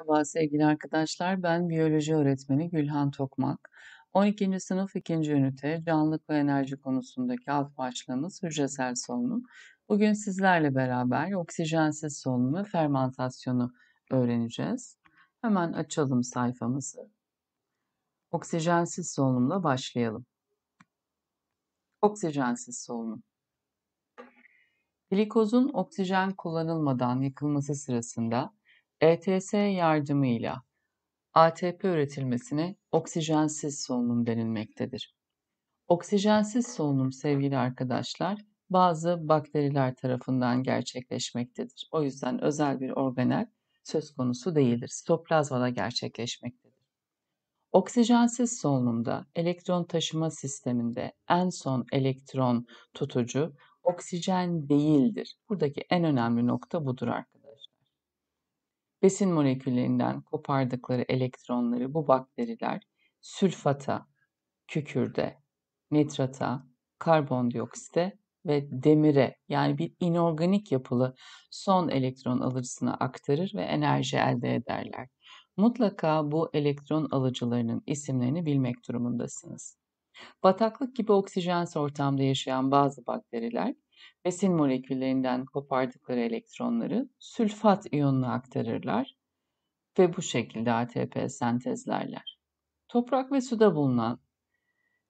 Merhaba sevgili arkadaşlar, ben biyoloji öğretmeni Gülhan Tokmak. 12. sınıf 2. ünite canlılık ve enerji konusundaki alt başlığımız hücresel solunum. Bugün sizlerle beraber oksijensiz solunum ve fermantasyonu öğreneceğiz. Hemen açalım sayfamızı. Oksijensiz solunumla başlayalım. Oksijensiz solunum. Glikozun oksijen kullanılmadan yakılması sırasında ETS yardımıyla ATP üretilmesine oksijensiz solunum denilmektedir. Oksijensiz solunum sevgili arkadaşlar bazı bakteriler tarafından gerçekleşmektedir. O yüzden özel bir organel söz konusu değildir. Sitoplazmada gerçekleşmektedir. Oksijensiz solunumda elektron taşıma sisteminde en son elektron tutucu oksijen değildir. Buradaki en önemli nokta budur arkadaşlar besin moleküllerinden kopardıkları elektronları bu bakteriler sülfata, kükürde, nitrata, karbondioksite ve demire yani bir inorganik yapılı son elektron alıcısına aktarır ve enerji elde ederler. Mutlaka bu elektron alıcılarının isimlerini bilmek durumundasınız. Bataklık gibi oksijensiz ortamda yaşayan bazı bakteriler besin moleküllerinden kopardıkları elektronları sülfat iyonuna aktarırlar ve bu şekilde ATP sentezlerler. Toprak ve suda bulunan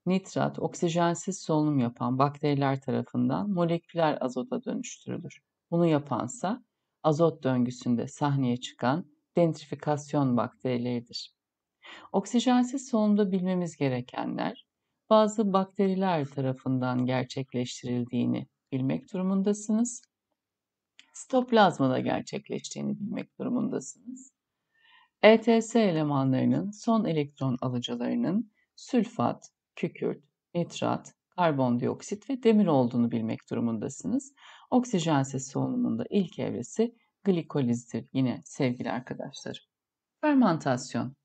nitrat oksijensiz solunum yapan bakteriler tarafından moleküler azota dönüştürülür. Bunu yapansa azot döngüsünde sahneye çıkan dentrifikasyon bakterileridir. Oksijensiz solunumda bilmemiz gerekenler bazı bakteriler tarafından gerçekleştirildiğini bilmek durumundasınız. Stoplazma da gerçekleştiğini bilmek durumundasınız. ETS elemanlarının son elektron alıcılarının sülfat, kükürt, nitrat, karbondioksit ve demir olduğunu bilmek durumundasınız. Oksijensiz solunumun da ilk evresi glikolizdir yine sevgili arkadaşlar. Fermentasyon.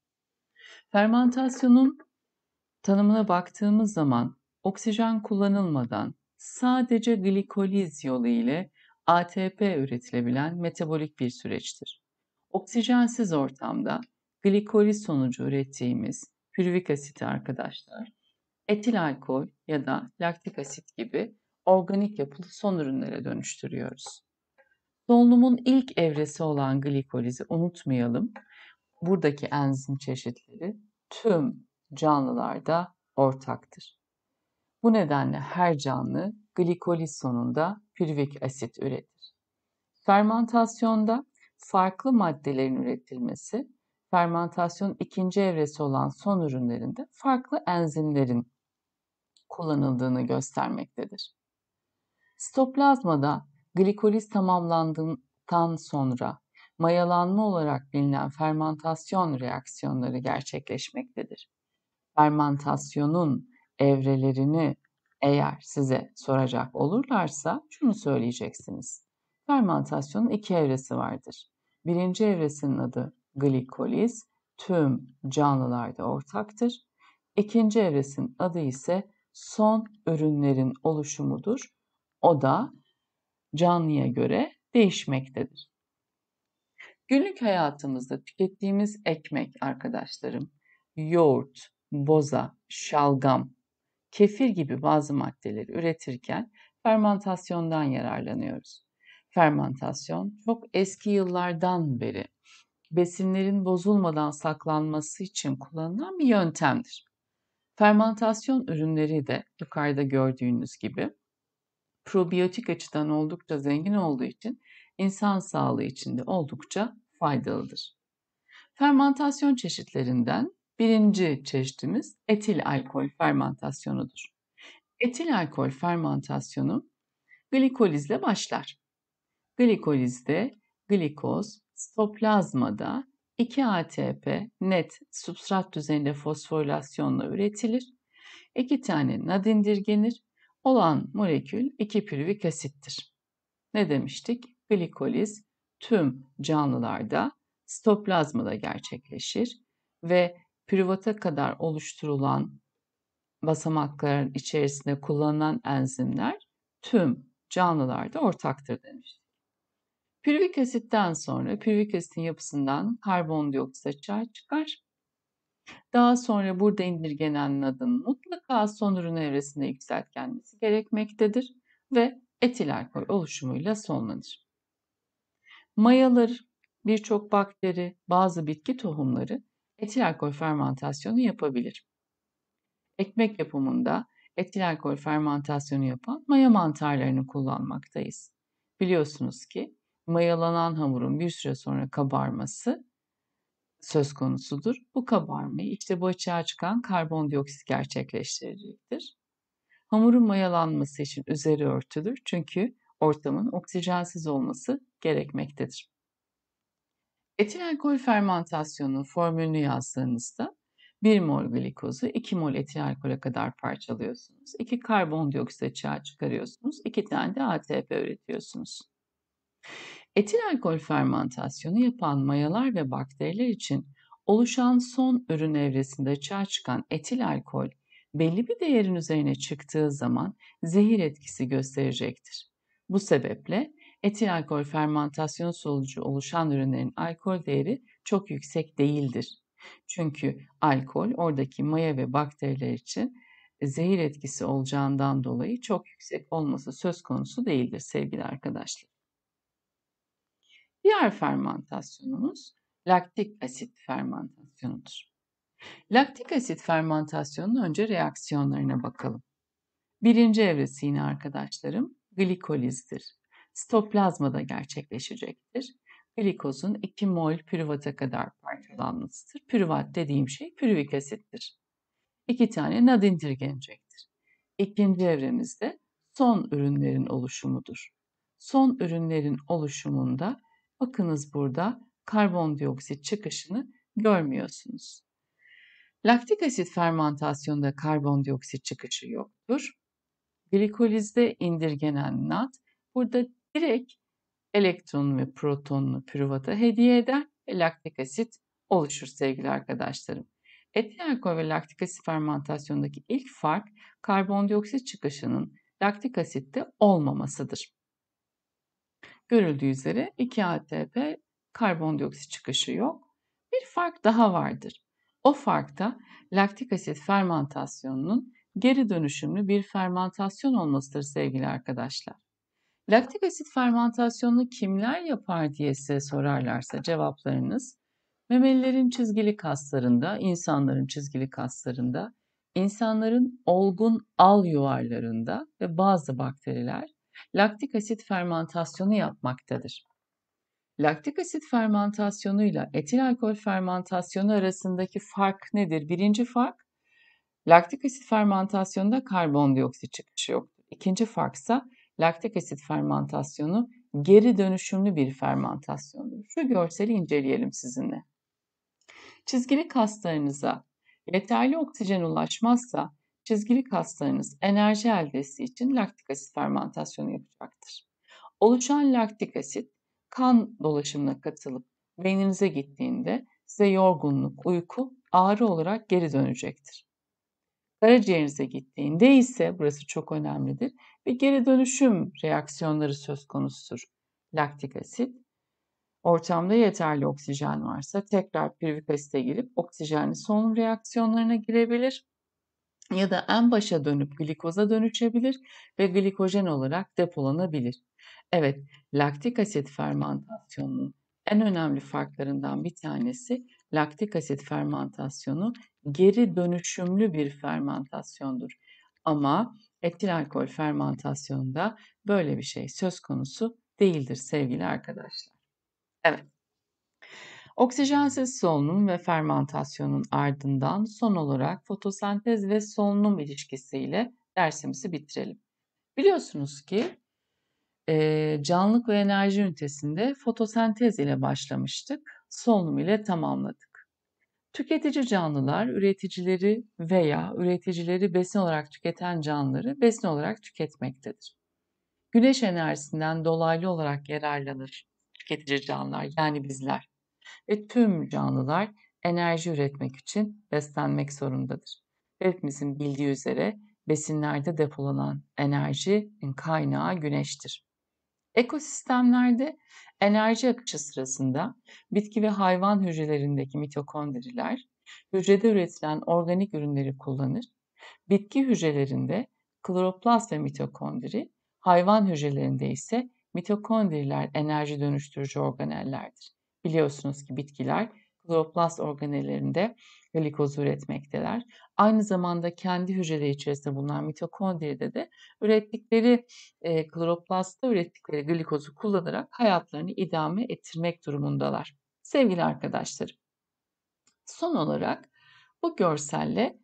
Fermentasyonun tanımına baktığımız zaman oksijen kullanılmadan sadece glikoliz yolu ile ATP üretilebilen metabolik bir süreçtir. Oksijensiz ortamda glikoliz sonucu ürettiğimiz pürvik asit arkadaşlar, etil alkol ya da laktik asit gibi organik yapılı son ürünlere dönüştürüyoruz. Solunumun ilk evresi olan glikolizi unutmayalım. Buradaki enzim çeşitleri tüm canlılarda ortaktır. Bu nedenle her canlı glikoliz sonunda pürvik asit üretir. Fermentasyonda farklı maddelerin üretilmesi, fermentasyon ikinci evresi olan son ürünlerinde farklı enzimlerin kullanıldığını göstermektedir. Sitoplazmada glikoliz tamamlandıktan sonra mayalanma olarak bilinen fermentasyon reaksiyonları gerçekleşmektedir. Fermentasyonun evrelerini eğer size soracak olurlarsa şunu söyleyeceksiniz. Fermentasyonun iki evresi vardır. Birinci evresinin adı glikoliz, tüm canlılarda ortaktır. İkinci evresinin adı ise son ürünlerin oluşumudur. O da canlıya göre değişmektedir. Günlük hayatımızda tükettiğimiz ekmek arkadaşlarım, yoğurt, boza, şalgam, kefir gibi bazı maddeleri üretirken fermantasyondan yararlanıyoruz. Fermantasyon çok eski yıllardan beri besinlerin bozulmadan saklanması için kullanılan bir yöntemdir. Fermantasyon ürünleri de yukarıda gördüğünüz gibi probiyotik açıdan oldukça zengin olduğu için insan sağlığı için de oldukça faydalıdır. Fermantasyon çeşitlerinden Birinci çeşitimiz etil alkol fermantasyonudur. Etil alkol fermantasyonu glikolizle başlar. Glikolizde glikoz stoplazmada 2 ATP net substrat düzeyinde fosforilasyonla üretilir. 2 tane nad indirgenir. Olan molekül 2 pürvik asittir. Ne demiştik? Glikoliz tüm canlılarda stoplazmada gerçekleşir ve privata kadar oluşturulan basamakların içerisinde kullanılan enzimler tüm canlılarda ortaktır demiş. Pürvik asitten sonra pürvik asitin yapısından karbondioksit açığa çıkar. Daha sonra burada indirgenenin adının mutlaka son ürün evresinde yükseltgenmesi gerekmektedir ve etil alkol oluşumuyla sonlanır. Mayalar, birçok bakteri, bazı bitki tohumları etil alkol fermentasyonu yapabilir. Ekmek yapımında etil alkol fermentasyonu yapan maya mantarlarını kullanmaktayız. Biliyorsunuz ki mayalanan hamurun bir süre sonra kabarması söz konusudur. Bu kabarmayı işte bu açığa çıkan karbondioksit gerçekleştirecektir. Hamurun mayalanması için üzeri örtülür çünkü ortamın oksijensiz olması gerekmektedir. Etil alkol fermantasyonu formülünü yazdığınızda 1 mol glikozu 2 mol etil alkole kadar parçalıyorsunuz. 2 karbondioksit açığa çıkarıyorsunuz. 2 tane de ATP üretiyorsunuz. Etil alkol fermantasyonu yapan mayalar ve bakteriler için oluşan son ürün evresinde açığa çıkan etil alkol belli bir değerin üzerine çıktığı zaman zehir etkisi gösterecektir. Bu sebeple etil alkol fermantasyonu sonucu oluşan ürünlerin alkol değeri çok yüksek değildir. Çünkü alkol oradaki maya ve bakteriler için e, zehir etkisi olacağından dolayı çok yüksek olması söz konusu değildir sevgili arkadaşlar. Diğer fermantasyonumuz laktik asit fermantasyonudur. Laktik asit fermantasyonunun önce reaksiyonlarına bakalım. Birinci evresi yine arkadaşlarım glikolizdir sitoplazmada gerçekleşecektir. Glikozun 2 mol pürüvata kadar parçalanmasıdır. Pürüvat dediğim şey pürüvik asittir. İki tane nad indirgenecektir. İkinci evremizde son ürünlerin oluşumudur. Son ürünlerin oluşumunda bakınız burada karbondioksit çıkışını görmüyorsunuz. Laktik asit fermentasyonda karbondioksit çıkışı yoktur. Glikolizde indirgenen nat burada direkt elektron ve protonunu püruvata hediye eder laktik asit oluşur sevgili arkadaşlarım. Etil alkol ve laktik asit fermentasyondaki ilk fark karbondioksit çıkışının laktik asitte olmamasıdır. Görüldüğü üzere 2 ATP karbondioksit çıkışı yok. Bir fark daha vardır. O farkta laktik asit fermentasyonunun geri dönüşümlü bir fermentasyon olmasıdır sevgili arkadaşlar. Laktik asit fermentasyonunu kimler yapar diye size sorarlarsa cevaplarınız memelilerin çizgili kaslarında, insanların çizgili kaslarında, insanların olgun al yuvarlarında ve bazı bakteriler laktik asit fermentasyonu yapmaktadır. Laktik asit fermentasyonuyla etil alkol fermentasyonu arasındaki fark nedir? Birinci fark, laktik asit fermentasyonunda karbondioksit çıkışı yok. İkinci farksa laktik asit fermentasyonu geri dönüşümlü bir fermentasyondur. Şu görseli inceleyelim sizinle. Çizgili kaslarınıza yeterli oksijen ulaşmazsa çizgili kaslarınız enerji eldesi için laktik asit fermentasyonu yapacaktır. Oluşan laktik asit kan dolaşımına katılıp beyninize gittiğinde size yorgunluk, uyku, ağrı olarak geri dönecektir. Karaciğerinize gittiğinde ise burası çok önemlidir. Bir geri dönüşüm reaksiyonları söz konusudur. Laktik asit ortamda yeterli oksijen varsa tekrar pirvik asite girip oksijenli solunum reaksiyonlarına girebilir ya da en başa dönüp glikoza dönüşebilir ve glikojen olarak depolanabilir. Evet, laktik asit fermentasyonunun en önemli farklarından bir tanesi laktik asit fermentasyonu geri dönüşümlü bir fermentasyondur. Ama etil alkol fermentasyonunda böyle bir şey söz konusu değildir sevgili arkadaşlar. Evet. Oksijensiz solunum ve fermentasyonun ardından son olarak fotosentez ve solunum ilişkisiyle dersimizi bitirelim. Biliyorsunuz ki e, canlılık ve enerji ünitesinde fotosentez ile başlamıştık, solunum ile tamamladık. Tüketici canlılar üreticileri veya üreticileri besin olarak tüketen canlıları besin olarak tüketmektedir. Güneş enerjisinden dolaylı olarak yararlanır tüketici canlılar yani bizler ve tüm canlılar enerji üretmek için beslenmek zorundadır. Hepimizin bildiği üzere besinlerde depolanan enerjinin kaynağı güneştir. Ekosistemlerde enerji akışı sırasında bitki ve hayvan hücrelerindeki mitokondriler hücrede üretilen organik ürünleri kullanır. Bitki hücrelerinde kloroplast ve mitokondri, hayvan hücrelerinde ise mitokondriler enerji dönüştürücü organellerdir. Biliyorsunuz ki bitkiler kloroplast organellerinde glikozu üretmekteler. Aynı zamanda kendi hücreleri içerisinde bulunan mitokondride de ürettikleri e, kloroplastta ürettikleri glikozu kullanarak hayatlarını idame ettirmek durumundalar. Sevgili arkadaşlarım, son olarak bu görselle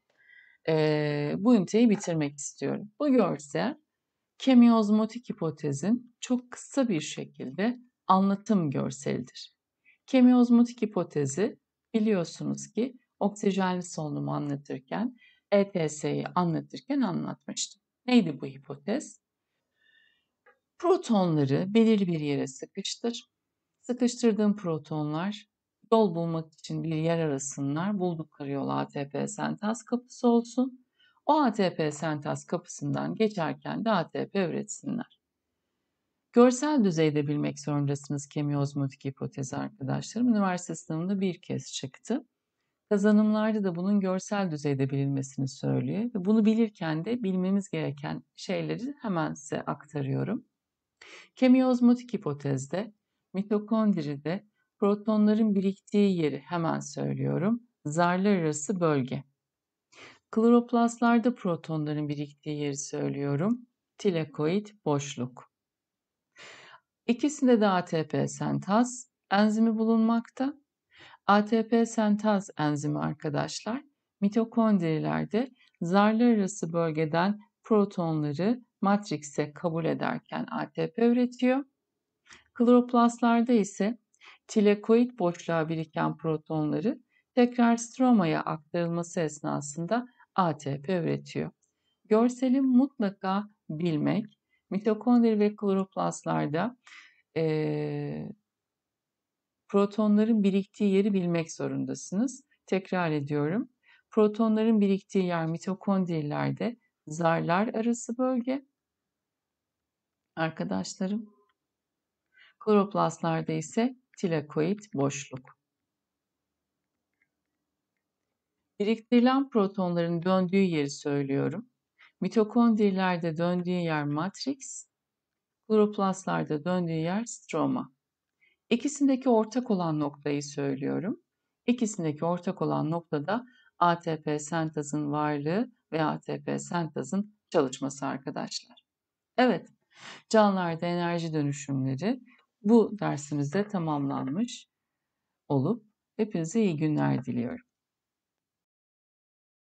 e, bu üniteyi bitirmek istiyorum. Bu görsel kemiozmotik hipotezin çok kısa bir şekilde anlatım görselidir. Kemiozmotik hipotezi biliyorsunuz ki oksijenli solunumu anlatırken, ETS'yi anlatırken anlatmıştım. Neydi bu hipotez? Protonları belirli bir yere sıkıştır. Sıkıştırdığım protonlar yol bulmak için bir yer arasınlar. Buldukları yol ATP sentaz kapısı olsun. O ATP sentaz kapısından geçerken de ATP üretsinler. Görsel düzeyde bilmek zorundasınız kemiozmotik hipotezi arkadaşlarım. Üniversite sınavında bir kez çıktı. Kazanımlarda da bunun görsel düzeyde bilinmesini söylüyor. Ve bunu bilirken de bilmemiz gereken şeyleri hemen size aktarıyorum. Kemiozmotik hipotezde mitokondride protonların biriktiği yeri hemen söylüyorum. Zarlar arası bölge. Kloroplastlarda protonların biriktiği yeri söylüyorum. Tilakoid boşluk. İkisinde de ATP sentaz enzimi bulunmakta. ATP sentaz enzimi arkadaşlar mitokondrilerde zarlar arası bölgeden protonları matrikse kabul ederken ATP üretiyor. Kloroplastlarda ise tilekoid boşluğa biriken protonları tekrar stromaya aktarılması esnasında ATP üretiyor. Görseli mutlaka bilmek, Mitokondri ve kloroplastlarda e, protonların biriktiği yeri bilmek zorundasınız. Tekrar ediyorum. Protonların biriktiği yer mitokondrilerde zarlar arası bölge. Arkadaşlarım. Kloroplastlarda ise tilakoid boşluk. Biriktirilen protonların döndüğü yeri söylüyorum. Mitokondrilerde döndüğü yer matrix, kloroplastlarda döndüğü yer stroma. İkisindeki ortak olan noktayı söylüyorum. İkisindeki ortak olan noktada ATP sentazın varlığı ve ATP sentazın çalışması arkadaşlar. Evet, canlılarda enerji dönüşümleri bu dersimizde tamamlanmış olup hepinize iyi günler diliyorum.